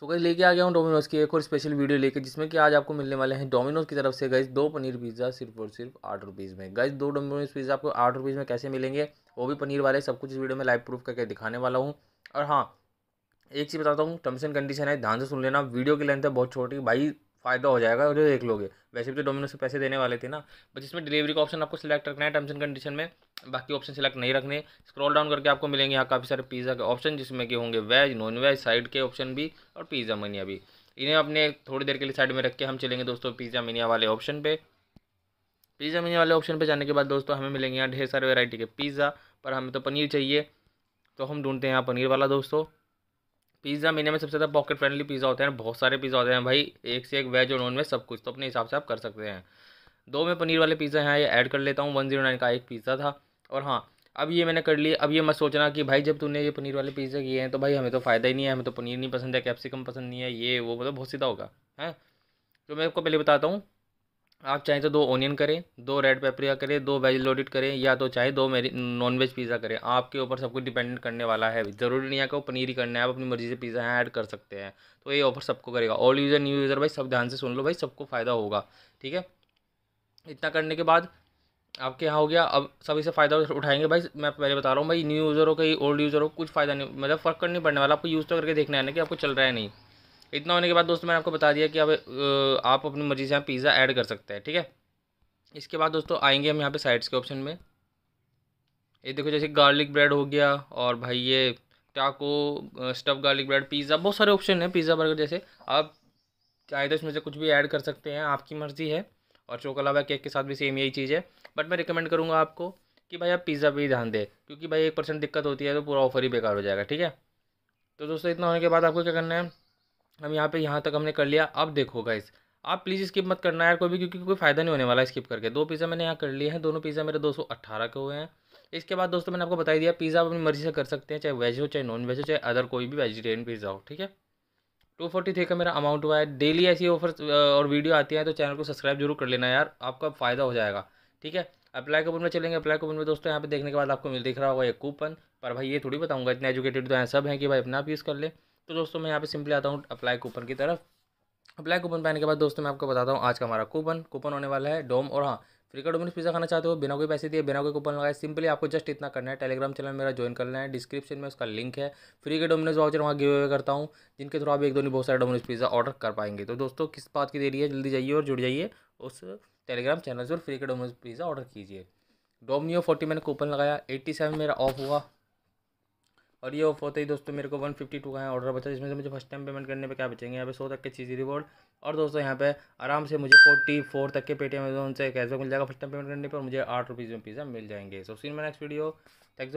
सो गई लेके आ गया हूँ डोमिनोज़ की एक और स्पेशल वीडियो लेके जिसमें कि आज आपको मिलने वाले हैं डोमिनोज़ की तरफ से गई दो पनीर पिज़्ज़ा सिर्फ और सिर्फ आठ रुपीज़ में गई दो डोमिनोज़ पिज़्ज़ा आपको आठ रुपीज़ में कैसे मिलेंगे वो भी पनीर वाले सब कुछ इस वीडियो में लाइव प्रूफ करके दिखाने वाला हूँ और हाँ एक चीज़ बताता हूँ टर्म्स एंड कंडीशन है ध्यान से सुन लेना वीडियो की लेंथ है बहुत छोटी भाई फ़ायदा हो जाएगा जो देख लोगे वैसे भी तो डोमिनो से पैसे देने वाले थे ना बस इसमें डिलीवरी का ऑप्शन आपको सिलेक्ट रखना है टर्म्स एंड कंडीशन में बाकी ऑप्शन सिलेक्ट नहीं रखने स्क्रॉल डाउन करके आपको मिलेंगे यहाँ काफ़ी सारे पिज़्ज़ा के ऑप्शन जिसमें कि होंगे वेज नॉन वेज साइड के ऑप्शन भी और पिज़्ज़ा मनिया भी इन्हें अपने थोड़ी देर के लिए साइड में रख के हम चलेंगे दोस्तों पिज़्ज़ा मनिया वाले ऑप्शन पर पिज़्ज़ा मनिया वाले ऑप्शन पर जाने के बाद दोस्तों हमें मिलेंगे यहाँ ढेर सारे वेराइटी के पिज़्ज़ा पर हमें तो पनीर चाहिए तो हम ढूंढते हैं यहाँ पनीर वाला दोस्तों पिज़्ज़ा मीने में सबसे ज़्यादा पॉकेट फ्रेंडली पिज़्ज़ा होते हैं बहुत सारे पिज़्ज़ा होते हैं भाई एक से एक वेज और नॉन वेज सब कुछ तो अपने हिसाब से आप कर सकते हैं दो में पनीर वाले पिज़्ज़ा हैं ये ऐड कर लेता हूँ वन जीरो नाइन का एक पिज़्ज़ा था और हाँ अब ये मैंने कर लिया अब ये मैं सोचना कि भाई जब तूने ये पनीर वाले पिज़्ज़ा किए हैं तो भाई हमें तो फ़ायदा ही नहीं है हमें तो पनीर नहीं पसंद है कैप्सिकम पसंद नहीं है ये वो मतलब बहुत सीधा होगा है तो मैं आपको पहले बताता हूँ आप चाहें तो दो ऑनियन करें दो रेड पेपरिया करें दो वेज लोडेड करें या तो चाहे दो मेरी नॉन वेज पिज़्ज़ा करें आपके ऊपर सब कुछ डिपेंडेंट करने वाला है ज़रूरी नहीं है कि वो पनीर ही करना है आप अपनी मर्ज़ी से पिज़्ज़ा ऐड कर सकते हैं तो ये ऑफर सबको करेगा ऑल यूज़र न्यू यूज़र भाई सब ध्यान से सुन लो भाई सबको फ़ायदा होगा ठीक है इतना करने के बाद आपके यहाँ हो गया अब सब इसे फ़ायदा उठाएंगे भाई मैं पहले बता रहा हूँ भाई न्यू यूज़रों का ही ओल्ड यूज़रों को कुछ फ़ायदा नहीं मतलब फ़र्क नहीं पड़ने वाला आपको यूज़ तो करके देखना है ना कि आपको चल रहा है नहीं इतना होने के बाद दोस्तों मैंने आपको बता दिया कि अब आप अपनी मर्ज़ी से यहाँ पिज़्ज़ा ऐड कर सकते हैं ठीक है इसके बाद दोस्तों आएंगे हम यहाँ पे साइड्स के ऑप्शन में ये देखो जैसे गार्लिक ब्रेड हो गया और भाई ये टाको स्टफ गार्लिक ब्रेड पिज़्ज़ा बहुत सारे ऑप्शन हैं पिज़्ज़ा बर्गर जैसे आप चाहे तो इसमें से कुछ भी ऐड कर सकते हैं आपकी मर्ज़ी है और चोकलावा केक के साथ भी सेम यही चीज़ है बट मैं रिकमेंड करूँगा आपको कि भाई आप पिज़्ज़ा पर ही ध्यान दें क्योंकि भाई एक परसेंट दिक्कत होती है तो पूरा ऑफर ही बेकार हो जाएगा ठीक है तो दोस्तों इतना होने के बाद आपको क्या करना है हम यहाँ पे यहाँ तक हमने कर लिया अब देखो गाइस आप प्लीज़ स्किप मत करना यार कोई भी क्योंकि कोई फ़ायदा नहीं होने वाला स्किप करके दो पिज़्ज़ा मैंने यहाँ कर लिए हैं दोनों पिज़्ज़ा मेरे दो सौ अट्ठारह के हुए हैं इसके बाद दोस्तों मैंने आपको बताई दिया पिज़्ज़ा आप अपनी मर्ज़ी से कर सकते हैं चाहे वेज हो चाहे नॉन वेज हो चाहे अदर कोई भी वेजिटेरियन पिज़्ज़ा हो ठीक है टू फोर्टी थे का मेरा अमाउंट हुआ है डेली ऐसी ऑफर और वीडियो आती है तो चैनल को सब्सक्राइब जरूर कर लेना यार आपका फ़ायदा हो जाएगा ठीक है अप्लाई कूपन में चलेंगे अप्लाई कूपन में दोस्तों यहाँ पे देखने के बाद आपको मिल दिख रहा होगा ये कूपन पर भाई ये थोड़ी बताऊंगा इतने एजुकेटेड तो हैं सब हैं कि भाई अपना आप यूज़ कर ले तो दोस्तों मैं यहाँ पे सिंपली आता हूँ अप्लाई कूपन की तरफ अप्लाई कूपन पाने के बाद दोस्तों मैं आपको बताता हूँ आज का हमारा कूपन कूपन होने वाला है डोम और हाँ फ्री का डोमिनोज पिज़्ज़ा खाना चाहते हो बिना कोई पैसे दिए बिना कोई कूपन लगाए सिंपली आपको जस्ट इतना करना है टेलीग्राम चैनल मेरा ज्वाइन करना है डिस्क्रिप्शन में उसका लिंक है फ्री के डोमिनोज वाउचर वहाँ गिव अवे करता हूँ जिनके थ्रू आप एक दोनों बहुत सारे डोमिनोज पिज़्ज़ा ऑर्डर कर पाएंगे तो दोस्तों किस बात की देरी है जल्दी जाइए और जुड़ जाइए उस टेलीग्राम चैनल से फ्री के डोमिनोज पिज़्ज़ा ऑर्डर कीजिए डोमियो फोर्टी मैंने कूपन लगाया एट्टी सेवन मेरा ऑफ हुआ और ये ऑफ होते ही दोस्तों मेरे को वन फिफ्टी टू का ऑर्डर बचा जिसमें से मुझे फर्स्ट टाइम पेमेंट करने पे क्या बचेंगे यहाँ पे सौ तक के चीज़ी रिवॉर्ड और दोस्तों यहाँ पे आराम से मुझे फोर्टी फोर तक के पेटीएम से कैशबैक मिल जाएगा फर्स्ट टाइम पेमेंट करने पर मुझे आठ रुपीज़ में पिज़्ज़ा मिल जाएंगे सो सीन मैं नेक्स्ट वीडियो थैंक्स